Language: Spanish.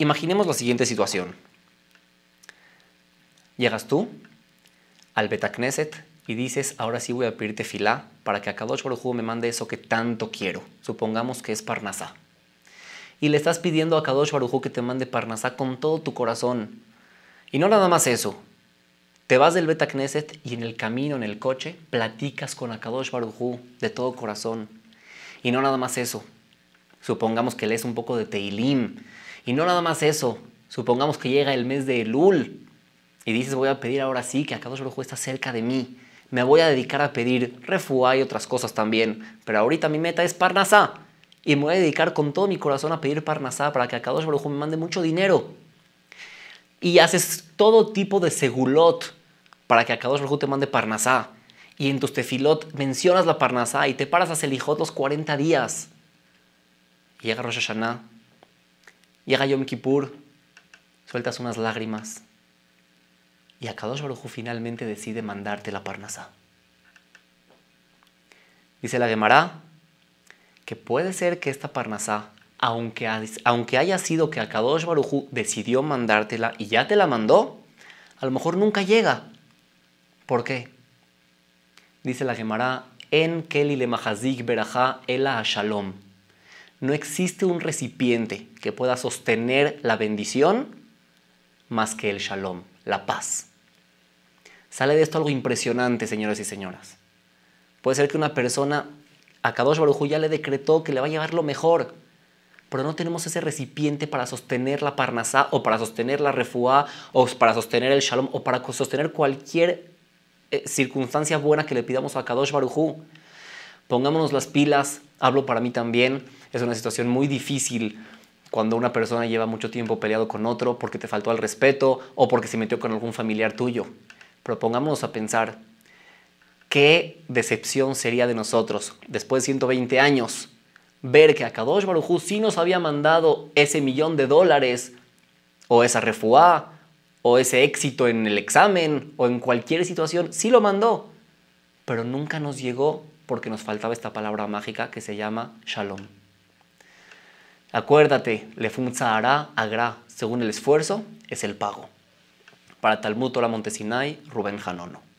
Imaginemos la siguiente situación. Llegas tú al Betacneset y dices, ahora sí voy a pedirte filá para que Akadosh Kadosh me mande eso que tanto quiero. Supongamos que es Parnasá. Y le estás pidiendo a Kadosh Baruj que te mande Parnasá con todo tu corazón. Y no nada más eso. Te vas del Betacneset y en el camino, en el coche, platicas con Akadosh Baruj de todo corazón. Y no nada más eso. Supongamos que lees un poco de Teilim y no nada más eso, supongamos que llega el mes de Elul y dices voy a pedir ahora sí que Akadosh Baruj está cerca de mí. Me voy a dedicar a pedir refugio y otras cosas también, pero ahorita mi meta es Parnasá y me voy a dedicar con todo mi corazón a pedir Parnasá para que Akadosh Baruj me mande mucho dinero. Y haces todo tipo de segulot para que Akadosh Baruj te mande Parnasá. Y en tus tefilot mencionas la Parnasá y te paras a Selijot los 40 días. Y llega Rosh Hashanah Llega Yom Kippur, sueltas unas lágrimas y Akadosh Baruj finalmente decide mandarte la parnasá. Dice la Gemara que puede ser que esta parnasá, aunque, aunque haya sido que Akadosh Baruj decidió mandártela y ya te la mandó, a lo mejor nunca llega. ¿Por qué? Dice la Gemara, en Keli le mahazik berajá ela shalom no existe un recipiente que pueda sostener la bendición más que el shalom, la paz. Sale de esto algo impresionante, señores y señoras. Puede ser que una persona, a Kadosh Baruj ya le decretó que le va a llevar lo mejor, pero no tenemos ese recipiente para sostener la parnasá o para sostener la refuá o para sostener el shalom o para sostener cualquier eh, circunstancia buena que le pidamos a Kadosh Baruj pongámonos las pilas, hablo para mí también, es una situación muy difícil cuando una persona lleva mucho tiempo peleado con otro porque te faltó al respeto o porque se metió con algún familiar tuyo. Pero pongámonos a pensar, qué decepción sería de nosotros después de 120 años ver que Akadosh Barujú sí nos había mandado ese millón de dólares o esa refuá o ese éxito en el examen o en cualquier situación, sí lo mandó, pero nunca nos llegó porque nos faltaba esta palabra mágica que se llama shalom. Acuérdate, le hará agra, según el esfuerzo es el pago. Para Talmud Tora Montesinay, Rubén Janono.